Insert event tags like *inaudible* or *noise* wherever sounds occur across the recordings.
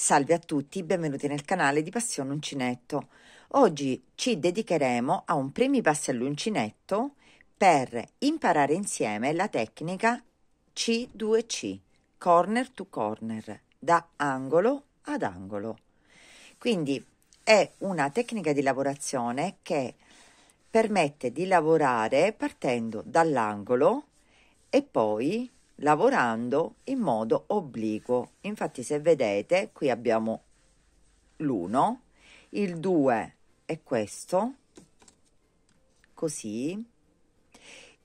Salve a tutti, benvenuti nel canale di Passione Uncinetto. Oggi ci dedicheremo a un primi passi all'uncinetto per imparare insieme la tecnica C2C, corner to corner, da angolo ad angolo. Quindi è una tecnica di lavorazione che permette di lavorare partendo dall'angolo e poi lavorando in modo obliquo. Infatti se vedete qui abbiamo l'1, il 2 è questo, così,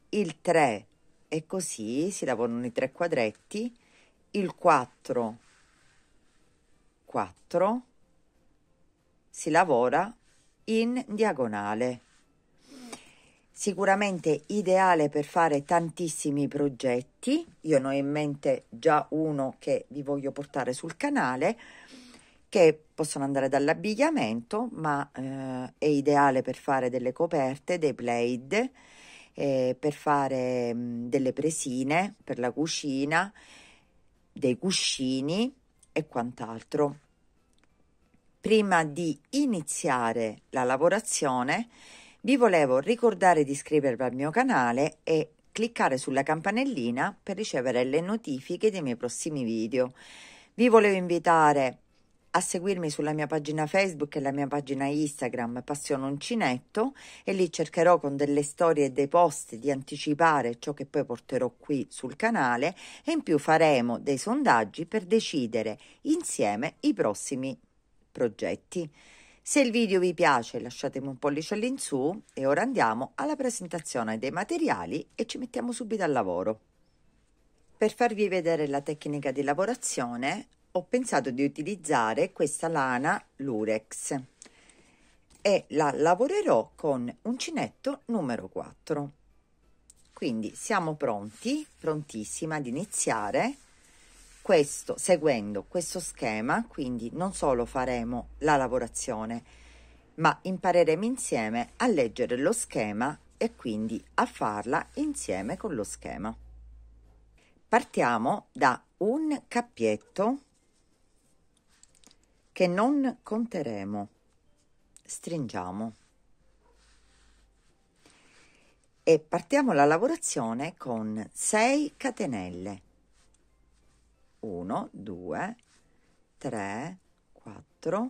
il 3 è così, si lavorano i tre quadretti, il 4, 4, si lavora in diagonale sicuramente ideale per fare tantissimi progetti. Io ne ho in mente già uno che vi voglio portare sul canale, che possono andare dall'abbigliamento, ma eh, è ideale per fare delle coperte, dei plaid, eh, per fare mh, mm, delle presine per la cucina, dei cuscini e quant'altro. Prima di iniziare la lavorazione, vi volevo ricordare di iscrivervi al mio canale e cliccare sulla campanellina per ricevere le notifiche dei miei prossimi video. Vi volevo invitare a seguirmi sulla mia pagina Facebook e la mia pagina Instagram Passione Uncinetto e lì cercherò con delle storie e dei post di anticipare ciò che poi porterò qui sul canale e in più faremo dei sondaggi per decidere insieme i prossimi progetti. Se il video vi piace lasciatemi un pollice all'insù e ora andiamo alla presentazione dei materiali e ci mettiamo subito al lavoro. Per farvi vedere la tecnica di lavorazione ho pensato di utilizzare questa lana Lurex e la lavorerò con uncinetto numero 4. Quindi siamo pronti, prontissima ad iniziare questo, seguendo questo schema, quindi non solo faremo la lavorazione, ma impareremo insieme a leggere lo schema e quindi a farla insieme con lo schema. Partiamo da un cappietto che non conteremo, stringiamo e partiamo la lavorazione con 6 catenelle 1, 2, 3, 4,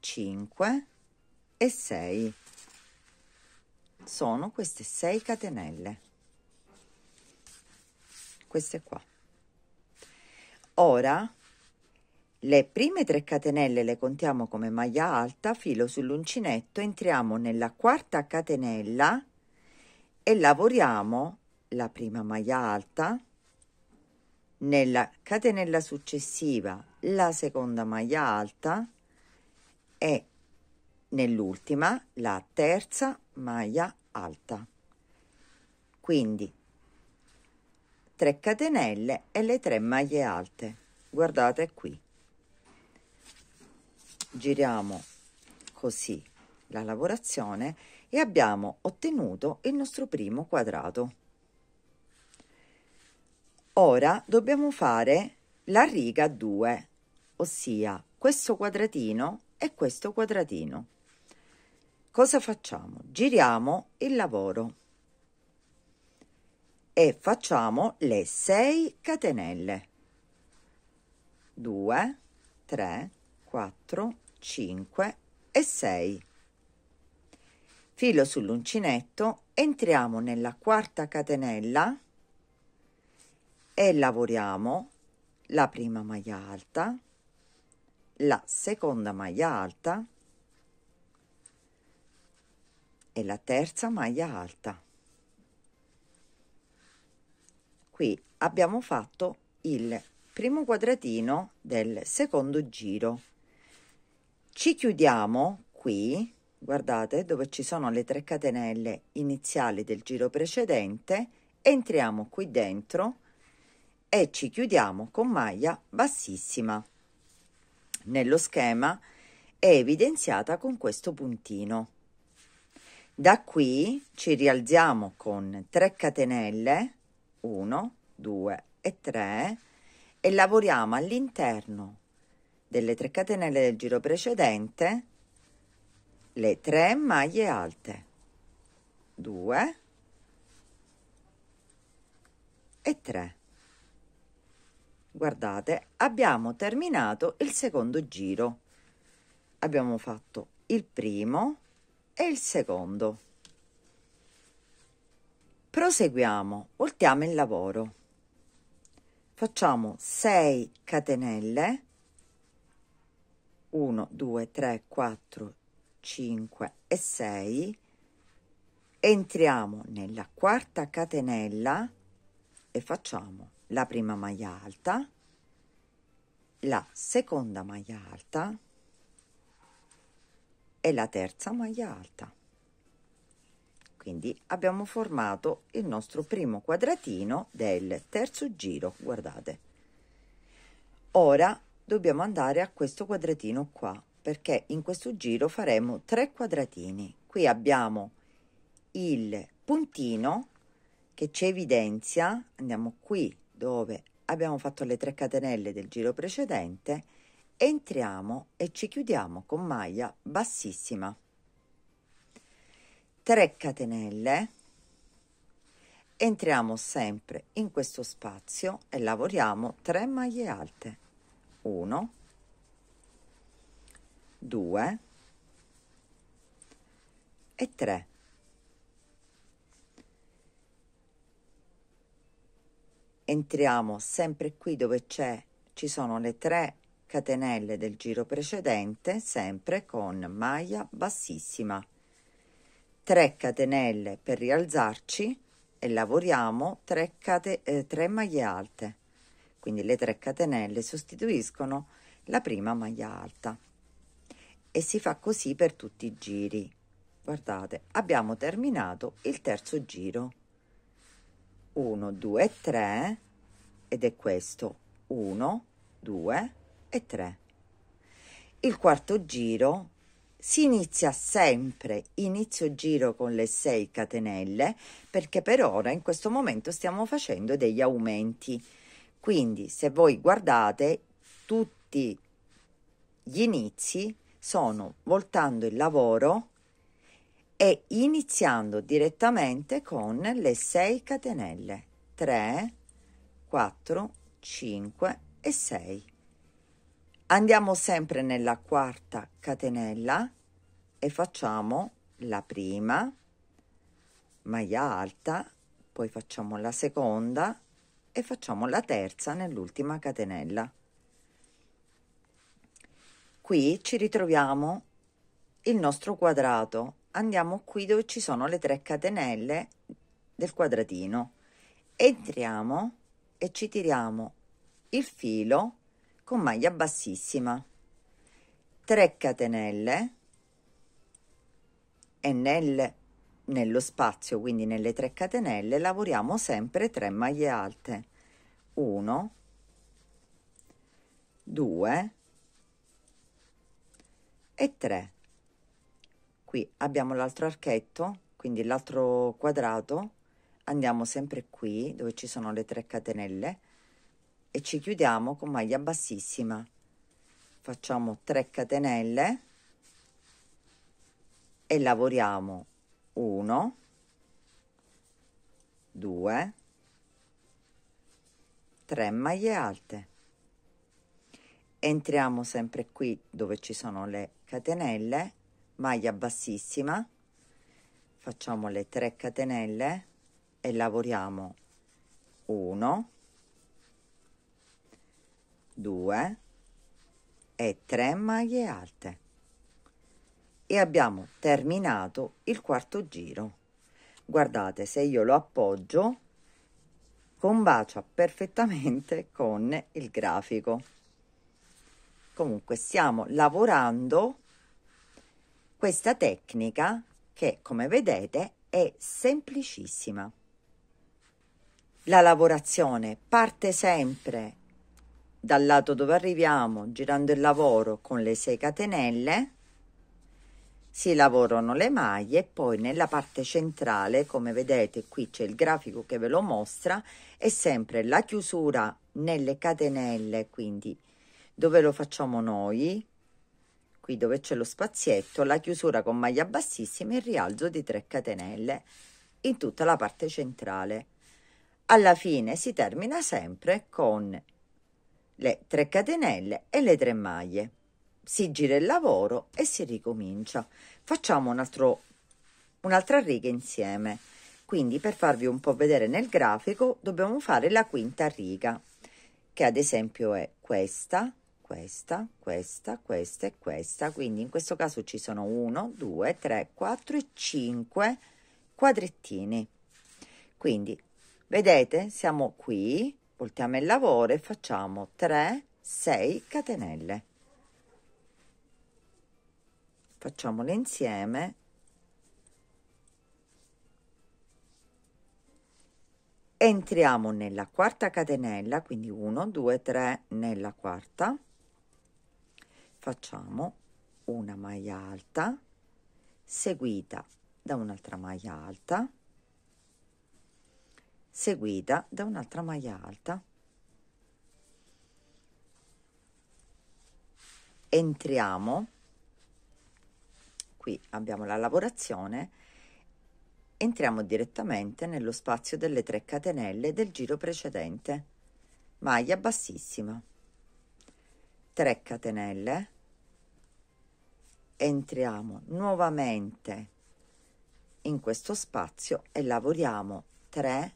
5 e 6. Sono queste 6 catenelle. Queste qua. Ora le prime 3 catenelle le contiamo come maglia alta, filo sull'uncinetto, entriamo nella quarta catenella e lavoriamo la prima maglia alta nella catenella successiva la seconda maglia alta e nell'ultima la terza maglia alta quindi 3 catenelle e le 3 maglie alte guardate qui giriamo così la lavorazione e abbiamo ottenuto il nostro primo quadrato Ora dobbiamo fare la riga 2, ossia questo quadratino e questo quadratino. Cosa facciamo? Giriamo il lavoro e facciamo le 6 catenelle. 2, 3, 4, 5 e 6. Filo sull'uncinetto, entriamo nella quarta catenella e lavoriamo la prima maglia alta la seconda maglia alta e la terza maglia alta qui abbiamo fatto il primo quadratino del secondo giro ci chiudiamo qui guardate dove ci sono le 3 catenelle iniziali del giro precedente entriamo qui dentro e ci chiudiamo con maglia bassissima. Nello schema è evidenziata con questo puntino. Da qui ci rialziamo con 3 catenelle, 1, 2 e 3 e lavoriamo all'interno delle 3 catenelle del giro precedente le 3 maglie alte. 2 e 3 guardate abbiamo terminato il secondo giro abbiamo fatto il primo e il secondo proseguiamo voltiamo il lavoro facciamo 6 catenelle 1 2 3 4 5 e 6 entriamo nella quarta catenella e facciamo la prima maglia alta, la seconda maglia alta e la terza maglia alta. Quindi abbiamo formato il nostro primo quadratino del terzo giro, guardate. Ora dobbiamo andare a questo quadratino qua, perché in questo giro faremo tre quadratini. Qui abbiamo il puntino che ci evidenzia, andiamo qui dove abbiamo fatto le tre catenelle del giro precedente, entriamo e ci chiudiamo con maglia bassissima. 3 catenelle, entriamo sempre in questo spazio e lavoriamo 3 maglie alte. 1, 2 e 3. entriamo sempre qui dove c'è, ci sono le tre catenelle del giro precedente, sempre con maglia bassissima. 3 catenelle per rialzarci e lavoriamo 3, cate, eh, 3 maglie alte. Quindi le 3 catenelle sostituiscono la prima maglia alta. E si fa così per tutti i giri. Guardate, abbiamo terminato il terzo giro. 1, 2, 3 ed è questo 1, 2 e 3. Il quarto giro si inizia sempre inizio giro con le 6 catenelle perché per ora in questo momento stiamo facendo degli aumenti. Quindi se voi guardate tutti gli inizi sono voltando il lavoro e iniziando direttamente con le 6 catenelle 3 4 5 e 6 andiamo sempre nella quarta catenella e facciamo la prima maglia alta poi facciamo la seconda e facciamo la terza nell'ultima catenella qui ci ritroviamo il nostro quadrato andiamo qui dove ci sono le tre catenelle del quadratino entriamo e ci tiriamo il filo con maglia bassissima 3 catenelle e nel, nello spazio quindi nelle 3 catenelle lavoriamo sempre 3 maglie alte 1 2 e 3 qui abbiamo l'altro archetto quindi l'altro quadrato andiamo sempre qui dove ci sono le tre catenelle e ci chiudiamo con maglia bassissima facciamo 3 catenelle e lavoriamo 1 2 3 maglie alte entriamo sempre qui dove ci sono le catenelle maglia bassissima facciamo le 3 catenelle e lavoriamo 1 2 e 3 maglie alte e abbiamo terminato il quarto giro guardate se io lo appoggio combacia perfettamente con il grafico comunque stiamo lavorando questa tecnica che come vedete è semplicissima. La lavorazione parte sempre dal lato dove arriviamo girando il lavoro con le 6 catenelle si lavorano le maglie poi nella parte centrale come vedete qui c'è il grafico che ve lo mostra è sempre la chiusura nelle catenelle quindi dove lo facciamo noi qui dove c'è lo spazietto la chiusura con maglia bassissima e il rialzo di 3 catenelle in tutta la parte centrale alla fine si termina sempre con le 3 catenelle e le 3 maglie si gira il lavoro e si ricomincia facciamo un altro un'altra riga insieme quindi per farvi un po' vedere nel grafico dobbiamo fare la quinta riga che ad esempio è questa questa, questa, questa e questa, quindi in questo caso ci sono 1, 2, 3, 4 e 5 quadrettini. Quindi vedete, siamo qui, voltiamo il lavoro e facciamo 3, 6 catenelle. Facciamole insieme. Entriamo nella quarta catenella, quindi 1, 2, 3 nella quarta facciamo una maglia alta seguita da un'altra maglia alta seguita da un'altra maglia alta entriamo qui abbiamo la lavorazione entriamo direttamente nello spazio delle 3 catenelle del giro precedente maglia bassissima 3 catenelle entriamo nuovamente in questo spazio e lavoriamo 3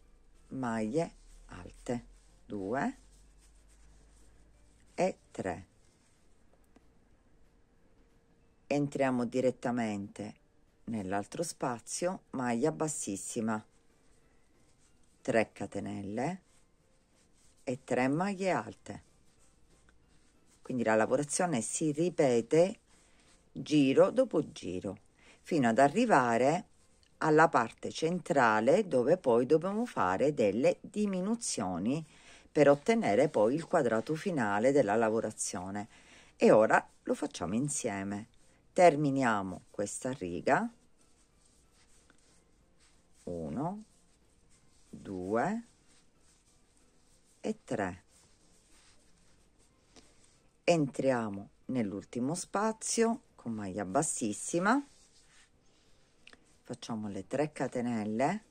maglie alte 2 e 3 entriamo direttamente nell'altro spazio maglia bassissima 3 catenelle e 3 maglie alte quindi la lavorazione si ripete giro dopo giro, fino ad arrivare alla parte centrale dove poi dobbiamo fare delle diminuzioni per ottenere poi il quadrato finale della lavorazione. E ora lo facciamo insieme. Terminiamo questa riga. 1, 2 e 3. Entriamo nell'ultimo spazio con maglia bassissima facciamo le 3 catenelle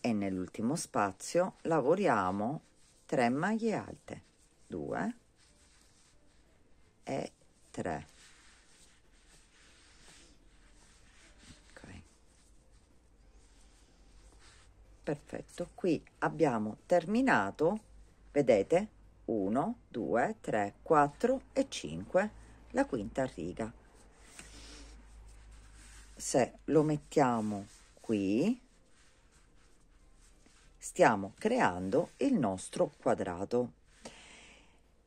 e nell'ultimo spazio lavoriamo 3 maglie alte 2 e 3 perfetto qui abbiamo terminato vedete 1, 2, 3, 4 e 5, la quinta riga. Se lo mettiamo qui, stiamo creando il nostro quadrato.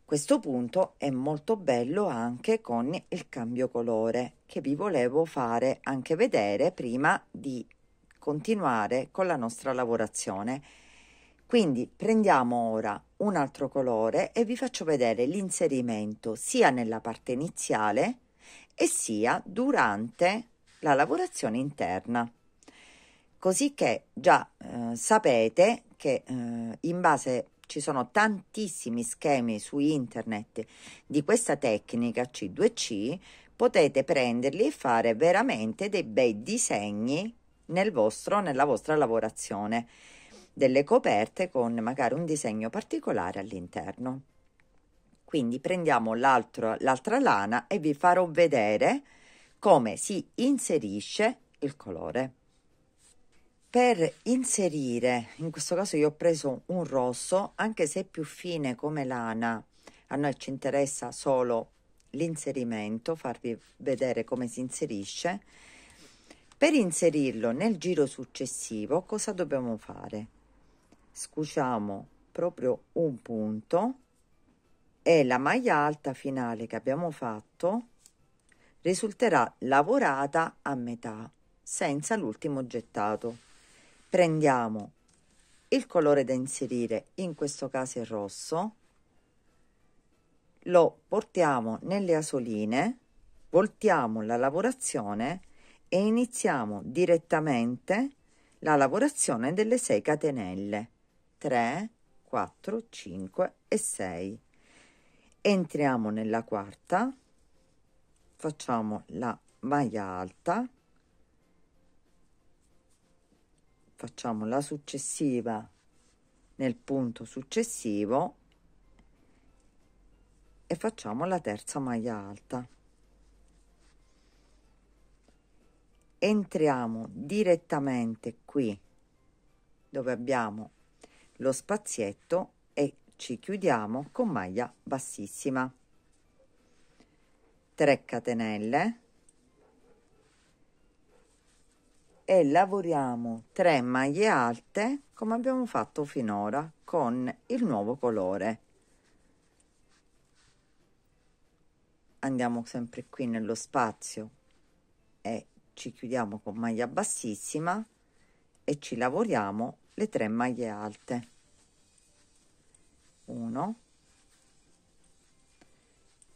Questo punto è molto bello anche con il cambio colore che vi volevo fare anche vedere prima di continuare con la nostra lavorazione. Quindi prendiamo ora un altro colore e vi faccio vedere l'inserimento sia nella parte iniziale e sia durante la lavorazione interna. Così che già eh, sapete che eh, in base ci sono tantissimi schemi su internet di questa tecnica C2C, potete prenderli e fare veramente dei bei disegni nel vostro, nella vostra lavorazione delle coperte con magari un disegno particolare all'interno. Quindi prendiamo l'altra lana e vi farò vedere come si inserisce il colore. Per inserire, in questo caso io ho preso un rosso, anche se è più fine come lana, a noi ci interessa solo l'inserimento, farvi vedere come si inserisce. Per inserirlo nel giro successivo cosa dobbiamo fare? scuciamo proprio un punto e la maglia alta finale che abbiamo fatto risulterà lavorata a metà senza l'ultimo gettato prendiamo il colore da inserire in questo caso il rosso lo portiamo nelle asoline voltiamo la lavorazione e iniziamo direttamente la lavorazione delle 6 catenelle 3, 4, 5 e 6. Entriamo nella quarta, facciamo la maglia alta, facciamo la successiva nel punto successivo e facciamo la terza maglia alta. Entriamo direttamente qui dove abbiamo lo spazietto e ci chiudiamo con maglia bassissima 3 catenelle e lavoriamo 3 maglie alte come abbiamo fatto finora con il nuovo colore andiamo sempre qui nello spazio e ci chiudiamo con maglia bassissima e ci lavoriamo le tre maglie alte 1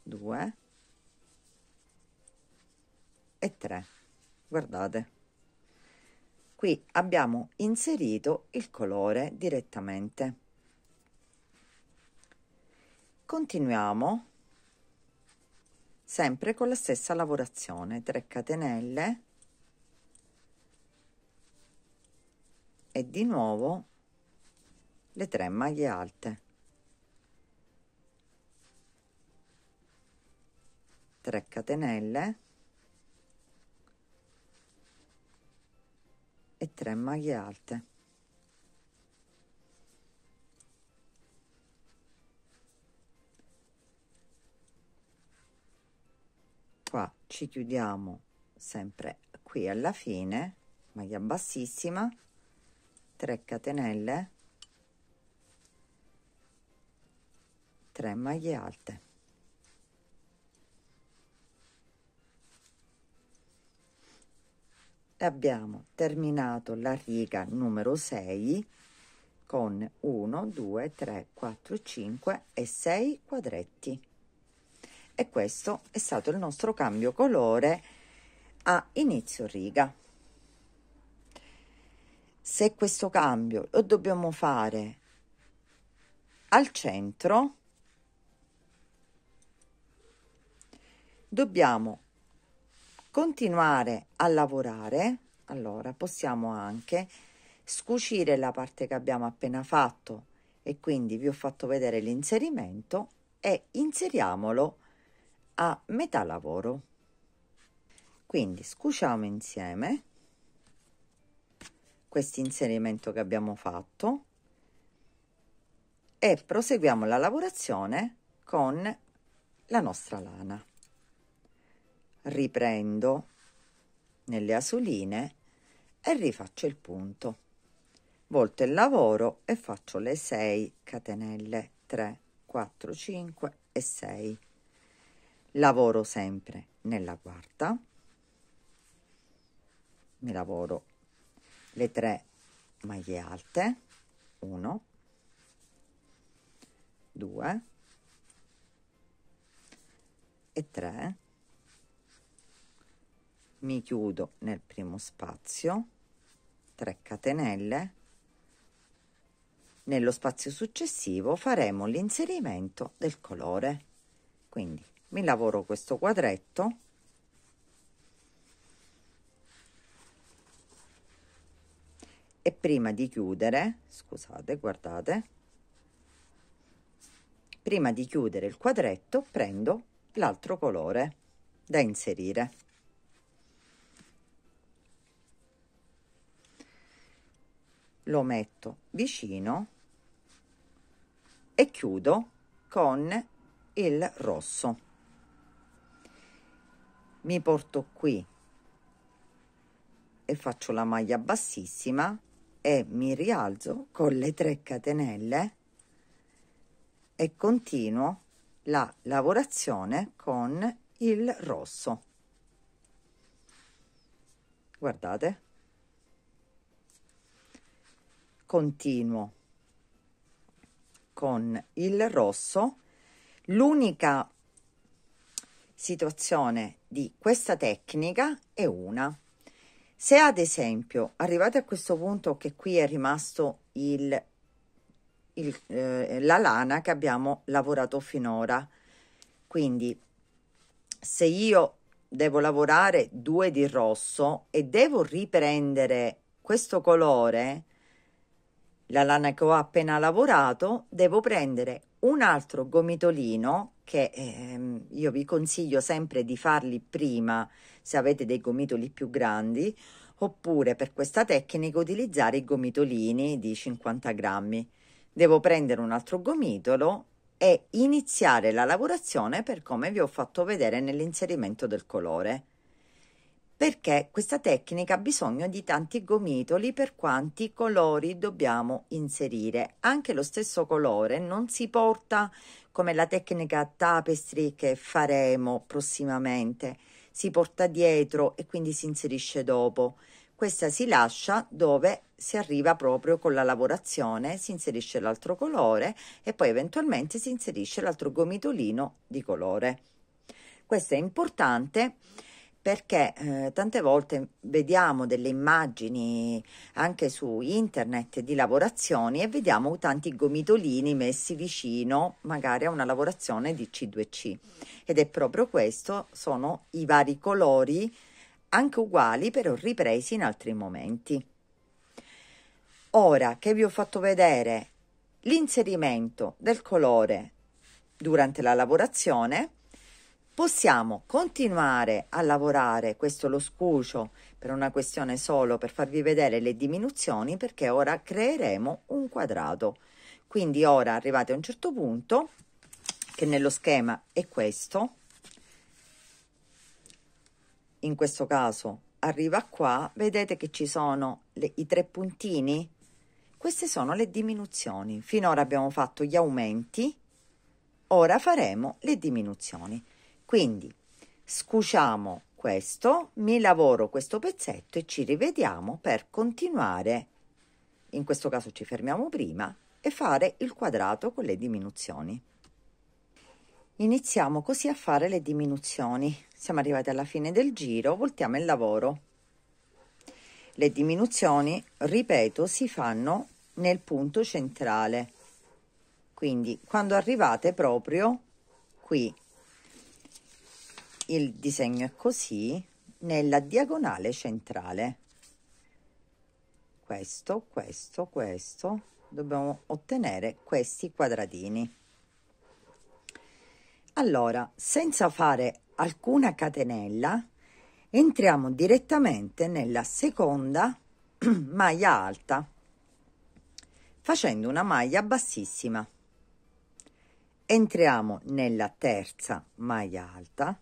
2 e 3 guardate qui abbiamo inserito il colore direttamente continuiamo sempre con la stessa lavorazione 3 catenelle e di nuovo le tre maglie alte 3 catenelle e 3 maglie alte qua ci chiudiamo sempre qui alla fine maglia bassissima 3 catenelle 3 maglie alte abbiamo terminato la riga numero 6 con 1 2 3 4 5 e 6 quadretti e questo è stato il nostro cambio colore a inizio riga se questo cambio lo dobbiamo fare al centro dobbiamo continuare a lavorare allora possiamo anche scucire la parte che abbiamo appena fatto e quindi vi ho fatto vedere l'inserimento e inseriamolo a metà lavoro quindi scuciamo insieme questo inserimento che abbiamo fatto e proseguiamo la lavorazione con la nostra lana riprendo nelle asuline e rifaccio il punto volto il lavoro e faccio le 6 catenelle 3 4 5 e 6 lavoro sempre nella quarta mi lavoro le tre maglie alte 1 2 e 3 mi chiudo nel primo spazio 3 catenelle nello spazio successivo faremo l'inserimento del colore quindi mi lavoro questo quadretto e prima di chiudere scusate guardate prima di chiudere il quadretto prendo l'altro colore da inserire lo metto vicino e chiudo con il rosso mi porto qui e faccio la maglia bassissima e mi rialzo con le tre catenelle e continuo la lavorazione con il rosso guardate continuo con il rosso l'unica situazione di questa tecnica è una se ad esempio arrivate a questo punto che qui è rimasto il, il, eh, la lana che abbiamo lavorato finora, quindi se io devo lavorare due di rosso e devo riprendere questo colore, la lana che ho appena lavorato, devo prendere un altro gomitolino che ehm, io vi consiglio sempre di farli prima se avete dei gomitoli più grandi oppure per questa tecnica utilizzare i gomitolini di 50 grammi. Devo prendere un altro gomitolo e iniziare la lavorazione per come vi ho fatto vedere nell'inserimento del colore perché questa tecnica ha bisogno di tanti gomitoli per quanti colori dobbiamo inserire. Anche lo stesso colore non si porta come la tecnica tapestry che faremo prossimamente, si porta dietro e quindi si inserisce dopo. Questa si lascia dove si arriva proprio con la lavorazione, si inserisce l'altro colore e poi eventualmente si inserisce l'altro gomitolino di colore. Questo è importante perché eh, tante volte vediamo delle immagini anche su internet di lavorazioni e vediamo tanti gomitolini messi vicino magari a una lavorazione di C2C ed è proprio questo, sono i vari colori anche uguali però ripresi in altri momenti. Ora che vi ho fatto vedere l'inserimento del colore durante la lavorazione, possiamo continuare a lavorare questo lo scucio per una questione solo per farvi vedere le diminuzioni perché ora creeremo un quadrato quindi ora arrivate a un certo punto che nello schema è questo in questo caso arriva qua vedete che ci sono le, i tre puntini queste sono le diminuzioni finora abbiamo fatto gli aumenti ora faremo le diminuzioni quindi scusiamo questo, mi lavoro questo pezzetto e ci rivediamo per continuare. In questo caso ci fermiamo prima e fare il quadrato con le diminuzioni. Iniziamo così a fare le diminuzioni. Siamo arrivati alla fine del giro, voltiamo il lavoro. Le diminuzioni, ripeto, si fanno nel punto centrale. Quindi quando arrivate proprio qui il disegno è così nella diagonale centrale questo questo questo dobbiamo ottenere questi quadratini allora senza fare alcuna catenella entriamo direttamente nella seconda *clears throat* maglia alta facendo una maglia bassissima entriamo nella terza maglia alta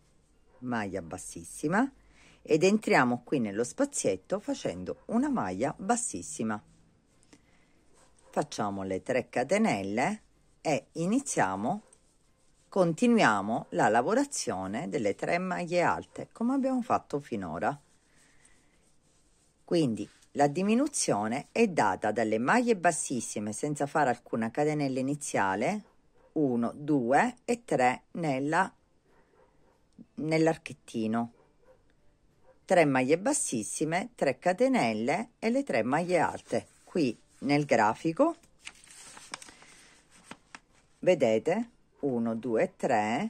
maglia bassissima ed entriamo qui nello spazietto facendo una maglia bassissima facciamo le 3 catenelle e iniziamo continuiamo la lavorazione delle tre maglie alte come abbiamo fatto finora quindi la diminuzione è data dalle maglie bassissime senza fare alcuna catenella iniziale 1 2 e 3 nella nell'archettino. 3 maglie bassissime, 3 catenelle e le 3 maglie alte. Qui nel grafico vedete 1, 2, 3,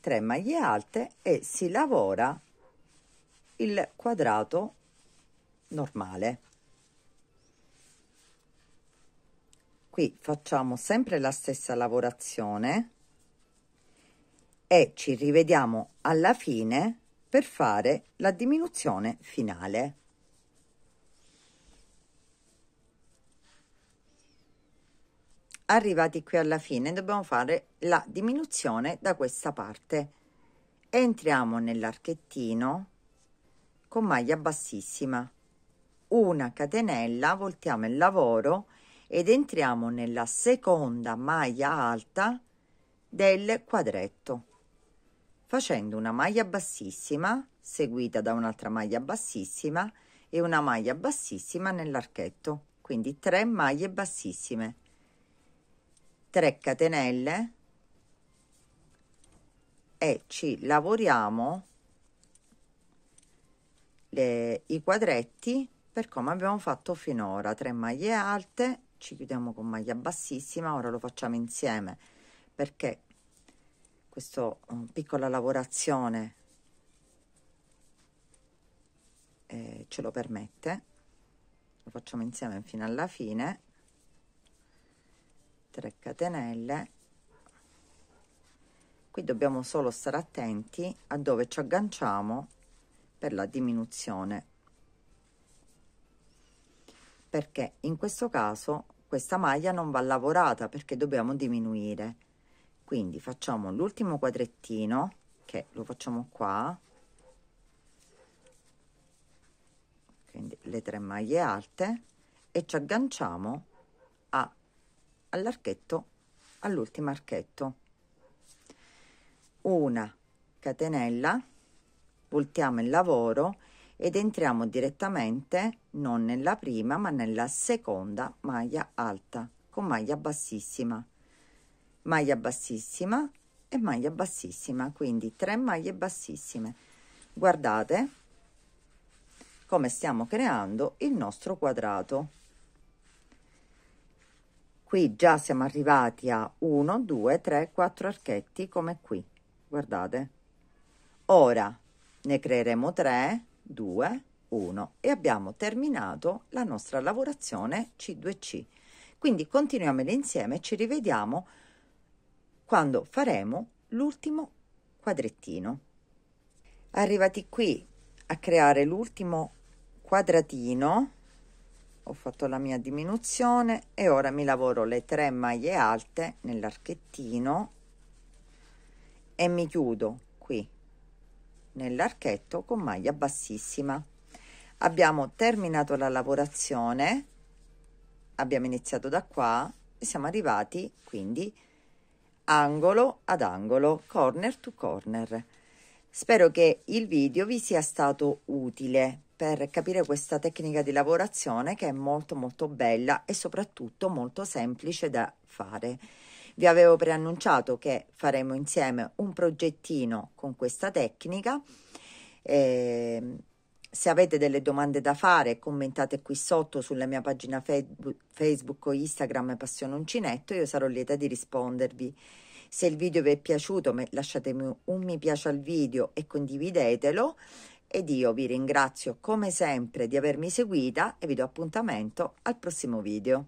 3 maglie alte e si lavora il quadrato normale. Qui facciamo sempre la stessa lavorazione e ci rivediamo alla fine per fare la diminuzione finale. Arrivati qui alla fine dobbiamo fare la diminuzione da questa parte. Entriamo nell'archettino con maglia bassissima, una catenella, voltiamo il lavoro ed entriamo nella seconda maglia alta del quadretto facendo una maglia bassissima seguita da un'altra maglia bassissima e una maglia bassissima nell'archetto quindi 3 maglie bassissime 3 catenelle e ci lavoriamo le, i quadretti per come abbiamo fatto finora 3 maglie alte ci chiudiamo con maglia bassissima ora lo facciamo insieme perché questa eh, piccola lavorazione eh, ce lo permette lo facciamo insieme fino alla fine 3 catenelle qui dobbiamo solo stare attenti a dove ci agganciamo per la diminuzione perché in questo caso questa maglia non va lavorata perché dobbiamo diminuire quindi facciamo l'ultimo quadrettino che lo facciamo qua quindi le tre maglie alte e ci agganciamo a all'archetto all'ultimo archetto una catenella voltiamo il lavoro ed entriamo direttamente non nella prima ma nella seconda maglia alta con maglia bassissima maglia bassissima e maglia bassissima quindi 3 maglie bassissime guardate come stiamo creando il nostro quadrato qui già siamo arrivati a 1 2 3 4 archetti come qui guardate ora ne creeremo 3 2 1 e abbiamo terminato la nostra lavorazione c2c quindi continuiamo insieme ci rivediamo quando faremo l'ultimo quadrettino. Arrivati qui a creare l'ultimo quadratino, ho fatto la mia diminuzione e ora mi lavoro le tre maglie alte nell'archettino e mi chiudo qui nell'archetto con maglia bassissima abbiamo terminato la lavorazione abbiamo iniziato da qua e siamo arrivati quindi a angolo ad angolo, corner to corner. Spero che il video vi sia stato utile per capire questa tecnica di lavorazione che è molto molto bella e soprattutto molto semplice da fare. Vi avevo preannunciato che faremo insieme un progettino con questa tecnica. Eh, se avete delle domande da fare, commentate qui sotto sulla mia pagina Facebook o Instagram Passione Uncinetto, io sarò lieta di rispondervi. Se il video vi è piaciuto, lasciatemi un mi piace al video e condividetelo. Ed io vi ringrazio come sempre di avermi seguita e vi do appuntamento al prossimo video.